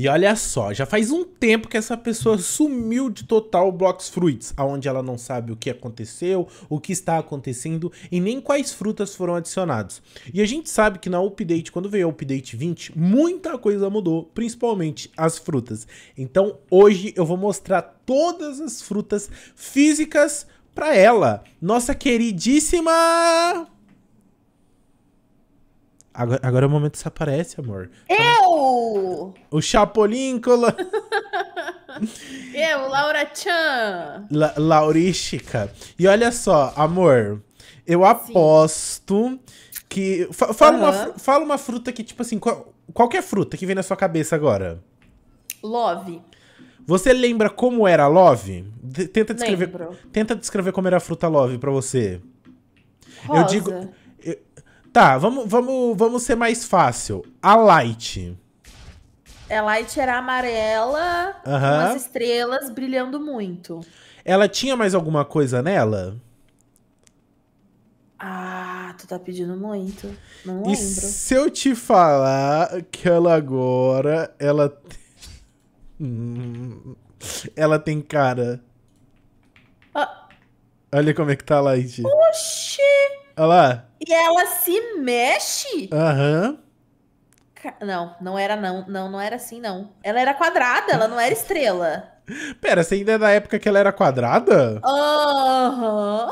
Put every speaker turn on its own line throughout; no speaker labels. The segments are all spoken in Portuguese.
E olha só, já faz um tempo que essa pessoa sumiu de total Blocks Fruits, aonde ela não sabe o que aconteceu, o que está acontecendo e nem quais frutas foram adicionados. E a gente sabe que na update, quando veio a update 20, muita coisa mudou, principalmente as frutas. Então hoje eu vou mostrar todas as frutas físicas para ela, nossa queridíssima Agora, agora é o momento que você aparece, amor. É! O Chapolin
é o Laura Chan.
La Laurística. E olha só, amor, eu aposto Sim. que. fala, uhum. uma, fala uma fruta que, tipo assim, qual, qualquer fruta que vem na sua cabeça agora. Love. Você lembra como era a Love? De tenta descrever, Lembro. tenta descrever como era a fruta Love para você. Rosa. Eu digo. Eu, tá, vamos, vamos, vamos ser mais fácil. A Light
ela é Light era amarela, uhum. com as estrelas brilhando muito.
Ela tinha mais alguma coisa nela?
Ah, tu tá pedindo muito. Não lembro. E se
eu te falar que ela agora, ela... Hum. ela tem cara. Ah. Olha como é que tá a Light.
Oxi! Olha lá. E ela se mexe?
Aham. Uhum.
Não, não era não, não, não era assim não. Ela era quadrada, ela não era estrela.
Pera, você ainda é da época que ela era quadrada?
Aham.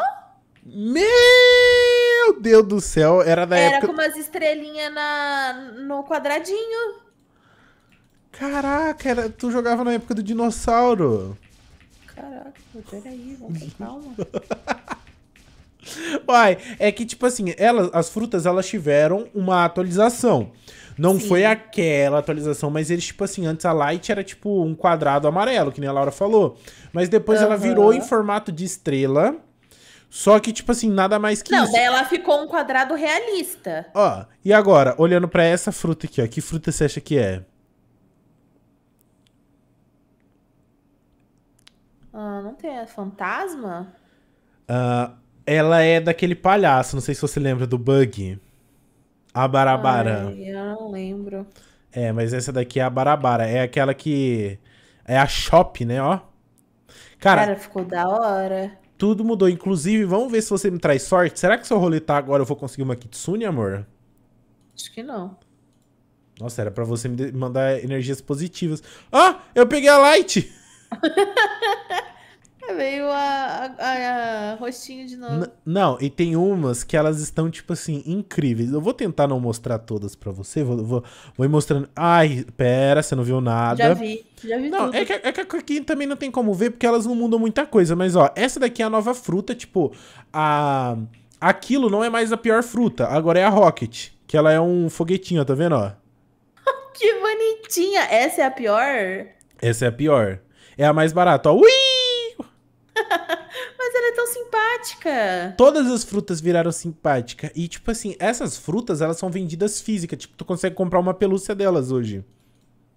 Uhum. Meu
Deus do céu, era da era época... Era com
umas estrelinhas na, no quadradinho.
Caraca, era... tu jogava na época do dinossauro.
Caraca, peraí, vamos com calma.
Vai, é que, tipo assim, elas, as frutas, elas tiveram uma atualização. Não Sim. foi aquela atualização, mas eles, tipo assim, antes a Light era tipo um quadrado amarelo, que nem a Laura falou. Mas depois uhum. ela virou em formato de estrela. Só que, tipo assim, nada mais que Não, isso.
Não, ela ficou um quadrado realista.
Ó, e agora, olhando para essa fruta aqui, ó, que fruta você acha que é?
Ah, não tem. É fantasma?
Ah. Uh... Ela é daquele palhaço, não sei se você lembra do Bug. A Barabara. Ai,
eu não lembro.
É, mas essa daqui é a Barabara. É aquela que. É a Shop, né, ó. Cara, Cara
ficou da hora.
Tudo mudou. Inclusive, vamos ver se você me traz sorte. Será que se eu roletar agora eu vou conseguir uma Kitsune, amor?
Acho que não.
Nossa, era pra você me mandar energias positivas.
Ah, eu peguei a Light! Veio é a, a, a, rostinho de novo. N
não, e tem umas que elas estão, tipo assim, incríveis. Eu vou tentar não mostrar todas pra você. Vou, vou, vou ir mostrando. Ai, pera, você não viu nada. Já vi,
já vi não, tudo. É que,
é que aqui também não tem como ver, porque elas não mudam muita coisa. Mas, ó, essa daqui é a nova fruta, tipo, a... Aquilo não é mais a pior fruta, agora é a Rocket. Que ela é um foguetinho, tá vendo, ó?
que bonitinha! Essa é a pior?
Essa é a pior. É a mais barata, ó. Ui!
Mas ela é tão simpática.
Todas as frutas viraram simpática. E, tipo assim, essas frutas, elas são vendidas físicas. Tipo, tu consegue comprar uma pelúcia delas hoje.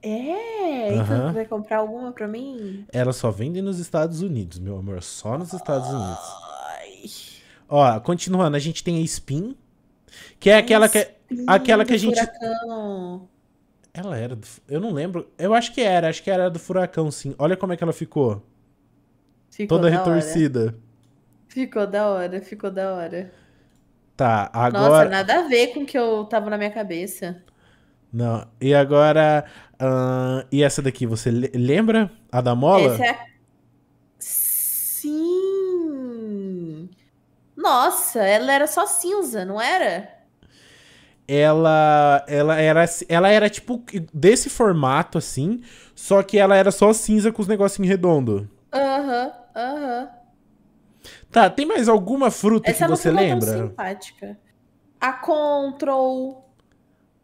É, uhum. então tu vai comprar alguma pra mim?
Elas só vendem nos Estados Unidos, meu amor. Só nos Estados Unidos. Ai. Ó, continuando, a gente tem a Spin. Que é aquela que, é aquela que a gente.
Furacão.
Ela era do. Eu não lembro. Eu acho que era, acho que era do furacão, sim. Olha como é que ela ficou.
Ficou toda retorcida. Hora. Ficou da hora, ficou da hora.
Tá, agora. Nossa,
nada a ver com o que eu tava na minha cabeça.
Não. E agora. Uh, e essa daqui, você lembra? A da mola? Essa
é Sim! Nossa, ela era só cinza, não era?
Ela, ela era ela era tipo desse formato assim, só que ela era só cinza com os negocinhos redondo.
Aham. Uhum aham.
Tá, tem mais alguma fruta Essa que é você lembra? Tão
simpática. A Control.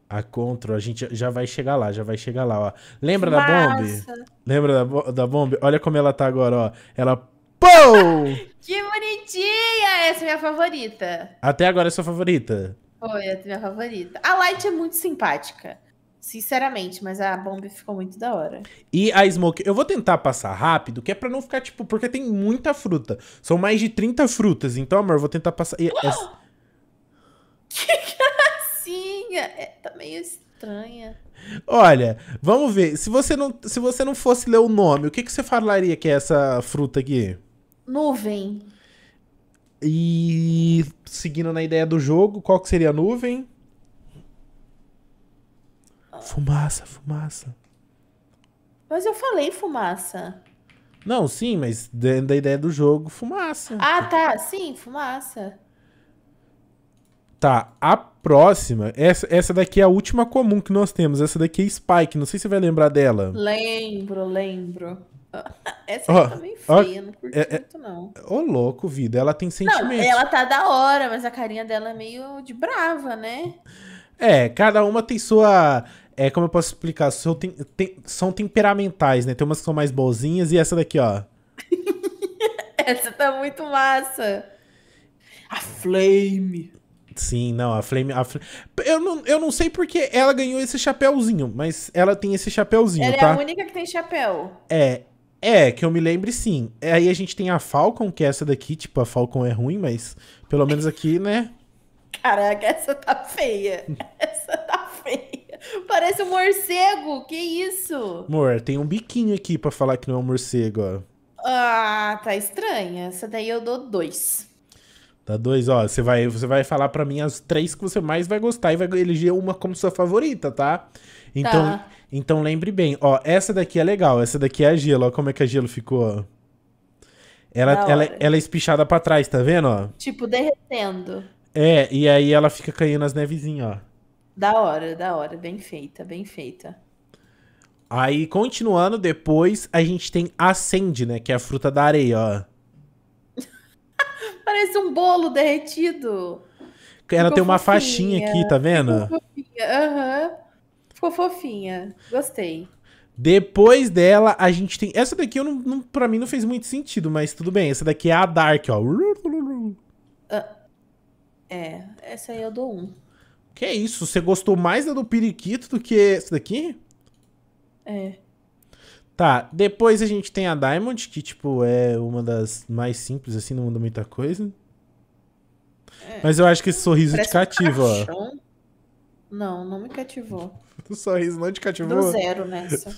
A Control, a gente já vai chegar lá, já vai chegar lá, ó. Lembra Massa. da Bomb? Lembra da, da Bomb? Olha como ela tá agora, ó. Ela. Pou!
que bonitinha! Essa é minha favorita.
Até agora é sua favorita?
Foi, é a minha favorita. A Light é muito simpática. Sinceramente, mas a bomba ficou muito da hora.
E a smoke, eu vou tentar passar rápido, que é para não ficar tipo, porque tem muita fruta. São mais de 30 frutas, então, amor, eu vou tentar passar. E, essa...
Que gracinha! É, tá meio estranha.
Olha, vamos ver. Se você não, se você não fosse ler o nome, o que, que você falaria que é essa fruta aqui?
Nuvem.
E seguindo na ideia do jogo, qual que seria a nuvem? Fumaça, fumaça.
Mas eu falei fumaça.
Não, sim, mas dentro da ideia do jogo,
fumaça. Ah, tá. Sim, fumaça.
Tá, a próxima, essa, essa daqui é a última comum que nós temos. Essa daqui é Spike, não sei se você vai lembrar dela.
Lembro, lembro. Essa oh, também tá feia, oh, não curti é, é, muito, não. Ô,
oh, louco, vida, ela tem sentimento. ela
tá da hora, mas a carinha dela é meio de brava, né?
É, cada uma tem sua é como eu posso explicar, são, tem, tem, são temperamentais, né? Tem umas que são mais bozinhas e essa daqui, ó.
essa tá muito massa. A Flame.
Sim, não, a Flame. A Flame... Eu, não, eu não sei porque ela ganhou esse chapéuzinho, mas ela tem esse chapéuzinho, ela é tá? Ela é a
única que tem chapéu.
É, é, que eu me lembre sim. É, aí a gente tem a Falcon, que é essa daqui, tipo, a Falcon é ruim, mas pelo menos aqui, né?
Caraca, essa tá feia. Essa tá feia. Parece um morcego, que isso?
Amor, tem um biquinho aqui pra falar que não é um morcego, ó.
Ah, tá estranha. Essa daí eu dou dois.
Dá dois, ó. Você vai, você vai falar pra mim as três que você mais vai gostar e vai eleger uma como sua favorita, tá? Então, tá. então lembre bem, ó. Essa daqui é legal, essa daqui é a gelo, ó. Como é que a gelo ficou, Ela, ela, ela é espichada pra trás, tá vendo, ó?
Tipo, derretendo.
É, e aí ela fica caindo nas nevezinhas, ó.
Da hora, da hora. Bem feita, bem feita.
Aí, continuando, depois a gente tem acende, né? Que é a fruta da areia, ó.
Parece um bolo derretido. Ela Ficou tem uma faixinha aqui, tá vendo? Ficou fofinha. Uhum. Ficou fofinha. Gostei.
Depois dela, a gente tem. Essa daqui eu não, não, pra mim não fez muito sentido, mas tudo bem. Essa daqui é a Dark, ó. Uh,
é, essa aí eu dou um.
Que isso? Você gostou mais da do periquito do que essa daqui? É. Tá, depois a gente tem a Diamond, que, tipo, é uma das mais simples, assim, não muda muita coisa.
É. Mas eu acho que esse sorriso Parece te cativa, um ó. Não, não me cativou. O sorriso não te cativou? Do zero nessa.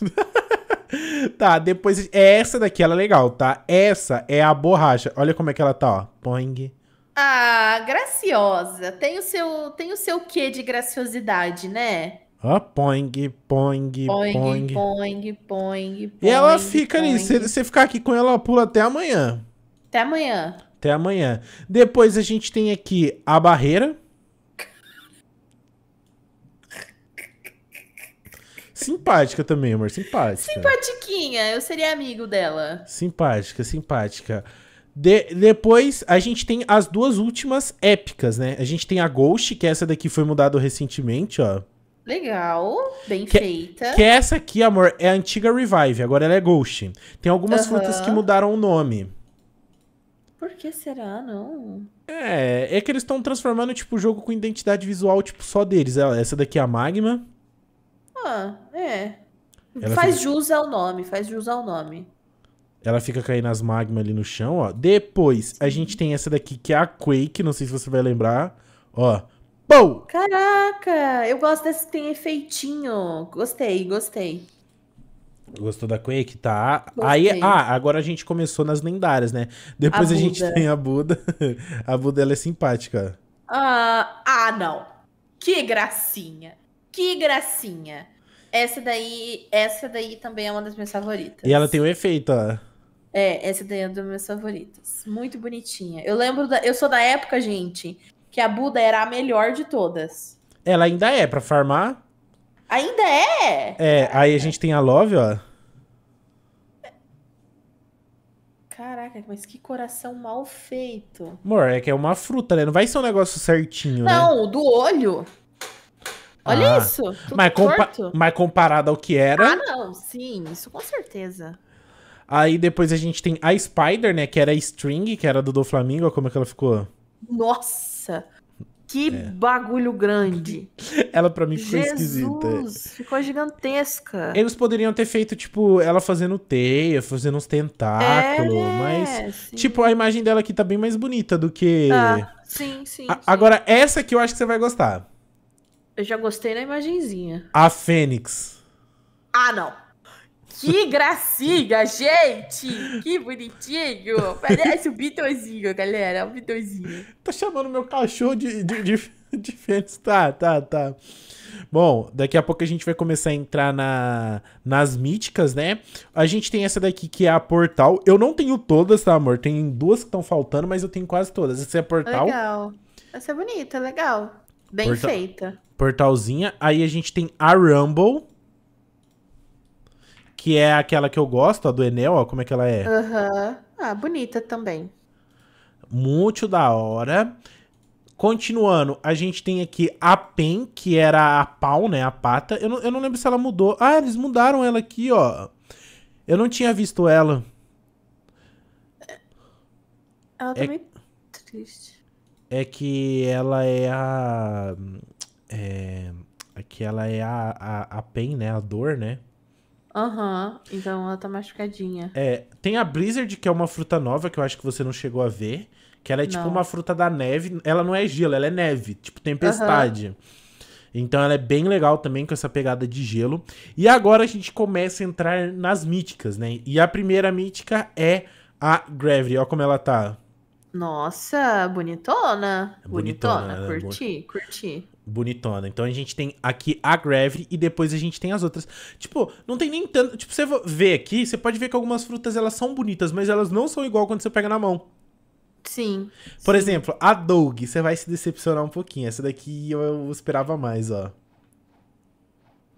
tá, depois... Essa daqui, ela é legal, tá? Essa é a borracha. Olha como é que ela tá, ó. Poing.
Ah, graciosa. Tem o seu, tem o seu quê de graciosidade, né?
Ó, oh, poing, poing, poing. Poing,
poing, poing. E ela fica poing. ali. Se
você ficar aqui com ela, ela pula até amanhã.
Até amanhã.
Até amanhã. Depois a gente tem aqui a barreira. Simpática também, amor. Simpática.
Simpatiquinha. Eu seria amigo dela.
Simpática, simpática. De, depois a gente tem as duas últimas épicas, né? A gente tem a Ghost, que essa daqui foi mudada recentemente, ó.
Legal, bem que, é- feita. Que é
essa aqui, amor, é a antiga Revive, agora ela é Ghost. Tem algumas uhum. frutas que mudaram o nome.
Por que será, não?
É, é que eles estão transformando, tipo, o jogo com identidade visual, tipo, só deles. Essa daqui é a Magma.
Ah, é. Ela faz fica... jus ao nome, faz jus ao nome.
Ela fica caindo as magmas ali no chão, ó. Depois, a gente tem essa daqui que é a Quake, não sei se você vai lembrar. Ó.
Pou! Caraca! Eu gosto dessa que tem efeitinho. Gostei, gostei.
Gostou da Quake? Tá. Gostei. Aí, ah, agora a gente começou nas lendárias, né? Depois a, a gente tem a Buda. A Buda, ela é simpática.
Ah, ah, não. Que gracinha. Que gracinha. Essa daí, essa daí também é uma das minhas favoritas.
E ela tem um efeito, ó.
É, essa daí é uma das minhas favoritas. Muito bonitinha. Eu lembro, da, eu sou da época, gente, que a Buda era a melhor de todas.
Ela ainda é, pra farmar.
Ainda é?
É, aí a gente tem a Love, ó.
Caraca, mas que coração mal feito.
Amor, é que é uma fruta, né? Não vai ser um negócio certinho, né? Não,
né? do olho. Olha ah, isso. Mas, compa
mas comparado ao que era. Ah,
não, sim, isso com certeza.
Aí depois a gente tem a Spider, né? Que era a String, que era do do Flamengo. Olha como é que ela ficou?
Nossa! Que é. bagulho grande. ela para mim ficou Jesus, esquisita. É. Ficou gigantesca. Eles poderiam ter feito,
tipo, ela fazendo teia, fazendo uns tentáculos. É, mas, sim. tipo, a imagem dela aqui tá bem mais bonita do que. Ah,
sim, sim, a, sim.
Agora, essa aqui eu acho que você vai gostar.
Eu já gostei na imagenzinha.
A Fênix.
Ah, não. Que gracinha, gente! Que bonitinho! Parece o Beatlezinho, galera. O Beatlezinho. Tá chamando meu cachorro de, de, de, de Tá,
tá, tá. Bom, daqui a pouco a gente vai começar a entrar na, nas míticas, né? A gente tem essa daqui que é a Portal. Eu não tenho todas, tá, amor? Tem duas que estão faltando, mas eu tenho quase todas. Essa é a Portal.
Legal. Essa é bonita, legal. Bem Porta... feita.
Portalzinha. Aí a gente tem a Rumble que é aquela que eu gosto, a do Enel, ó, como é que ela é?
Aham. Uhum. Ah, bonita também.
Muito da hora. Continuando, a gente tem aqui a Pen, que era a pau, né? A pata. Eu não, eu não lembro se ela mudou. Ah, eles mudaram ela aqui, ó. Eu não tinha visto ela.
Ela tá é... meio triste.
É que ela é a. É, é que ela é a, a, a Pen, né? A dor, né?
Aham, uhum. então ela tá machucadinha.
É, tem a Blizzard, que é uma fruta nova, que eu acho que você não chegou a ver. Que ela é tipo não. tipo uma fruta da neve. Ela não é gelo, ela é neve, tipo tempestade. Uhum. Então ela é bem legal também com essa pegada de gelo. E agora a gente começa a entrar nas míticas, né? E a primeira mítica é a Gravity. Olha como ela tá.
Nossa, bonitona. Bonitona, bonitona é curti, curti
bonitona. Então a gente tem aqui a Gravity e depois a gente tem as outras.
Tipo, não tem nem tanto...
Tipo, você vê aqui, você pode ver que algumas frutas, elas são bonitas, mas elas não são igual quando você pega na mão. Sim. Por sim. exemplo, a Doug, você vai se decepcionar um pouquinho. Essa daqui eu, eu esperava mais, ó.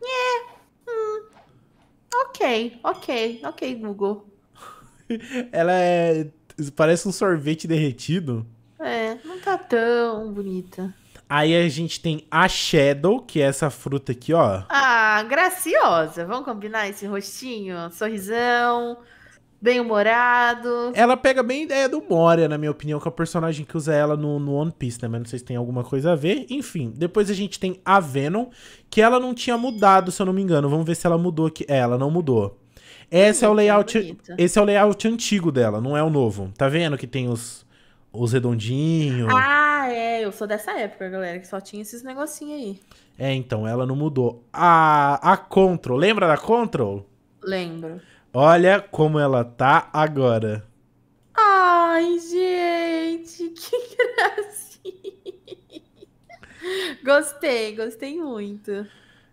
É.
Hum. Ok, ok, ok, Google.
Ela é... Parece um sorvete derretido.
É, não tá tão bonita.
Aí a gente tem a Shadow, que é essa fruta aqui, ó.
Ah, graciosa. Vamos combinar esse rostinho? Sorrisão, bem-humorado. Ela pega bem a ideia do Moria,
na minha opinião, que é o personagem que usa ela no, no, One Piece, né? Mas não sei se tem alguma coisa a ver. Enfim, depois a gente tem a Venom, que ela não tinha mudado, se eu não me engano. Vamos ver se ela mudou aqui. É, ela não mudou. Esse, hum, é o layout, é esse é o layout antigo dela, não é o novo. Tá vendo que tem os, os redondinhos?
Ah! Ah, é, eu sou dessa época, galera, que só tinha esses negocinhos aí.
É, então, ela não mudou. A, a Control, lembra da Control?
Lembro.
Olha como ela tá agora.
Ai, gente, que gracinha. Gostei, gostei muito.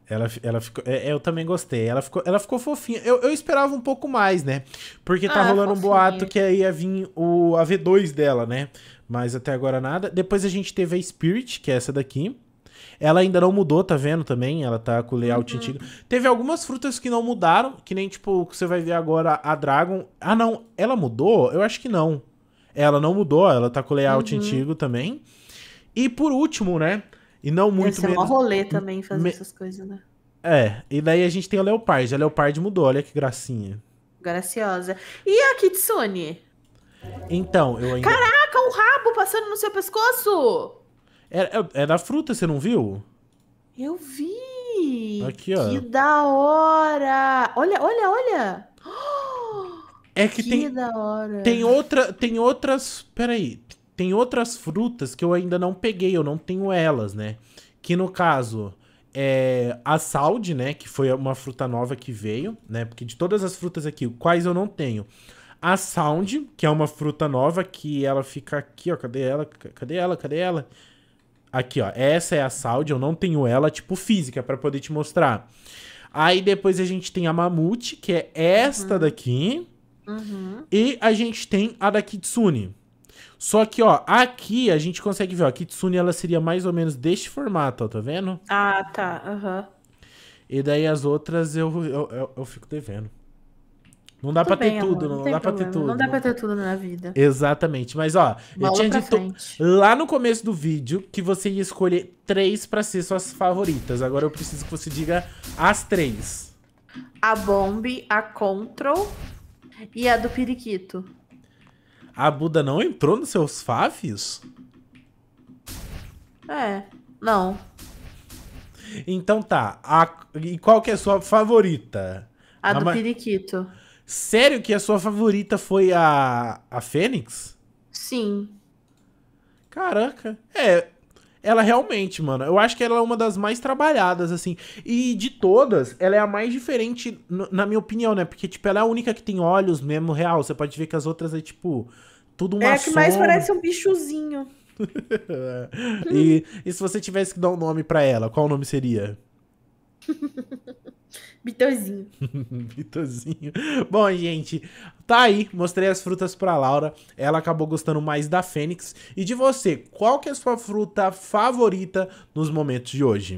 Ela, ela ficou. É, eu também gostei. Ela ficou, ela ficou fofinha. Eu, eu esperava um pouco mais, né? Porque tá ah, rolando fofinha. um boato que ia vir o, a V2 dela, né? Mas até agora nada. Depois a gente teve a Spirit, que é essa daqui. Ela ainda não mudou, tá vendo também? Ela tá com o layout uhum. antigo. Teve algumas frutas que não mudaram, que nem tipo, você vai ver agora a Dragon. Ah, não, ela mudou? Eu acho que não. Ela não mudou, ela tá com o layout uhum. antigo também. E por último, né? E não muito Deve ser um rolê
também fazer Me... essas coisas, né?
É, e daí a gente tem a Leopard. A Leopard mudou, olha que gracinha.
Graciosa. E a Kitsune?
Então, eu ainda.
Caraca, um rabo passando no seu pescoço!
Era, era fruta, você não viu?
Eu vi! Aqui, ó. Que da hora! Olha, olha, olha! É que, que tem. Da hora. Tem outra.
Tem outras. Peraí. Tem outras frutas que eu ainda não peguei, eu não tenho elas, né? Que no caso. É, a saúde, né? Que foi uma fruta nova que veio, né? Porque de todas as frutas aqui, quais eu não tenho? A Sound, que é uma fruta nova, que ela fica aqui, ó. Cadê ela? Cadê ela? Cadê ela? Aqui, ó. Essa é a Sound, eu não tenho ela, tipo, física, para poder te mostrar. Aí depois a gente tem a Mamute, que é esta uhum. daqui. Uhum. E a gente tem a da Kitsune. Só que, ó, aqui a gente consegue ver, ó, a Kitsune ela seria mais ou menos deste formato, ó, tá
vendo? Ah, tá, aham. Uhum.
E daí as outras eu, eu, eu, eu fico devendo. Não dá para ter bem, tudo, amor, não, não dá para ter tudo. Não dá para
ter tudo na vida.
Exatamente. Mas ó, Bola eu tinha dito lá no começo do vídeo que você ia escolher três para ser suas favoritas. Agora eu preciso que você diga as três.
A Bomb, a Control e a do Periquito.
A Buda não entrou nos seus faves?
É, não.
Então tá. A... E qual que é a sua favorita? A, a do ma... Periquito. Sério que a sua favorita foi a, a Fênix?
Sim. Caraca.
É, ela realmente, mano, eu acho que ela é uma das mais trabalhadas, assim. E de todas, ela é a mais diferente, na minha opinião, né? Porque, tipo, ela é a única que tem olhos mesmo real. Você pode ver que as outras é, tipo, tudo uma É a que sombra. mais parece
um bichozinho. e,
e se você tivesse que dar um nome para ela, qual o nome seria?
Bitozinho.
Bitozinho. Bom, gente, tá aí. Mostrei as frutas pra Laura. Ela acabou gostando mais da Fênix. E de você, qual que é a sua fruta favorita nos momentos de hoje?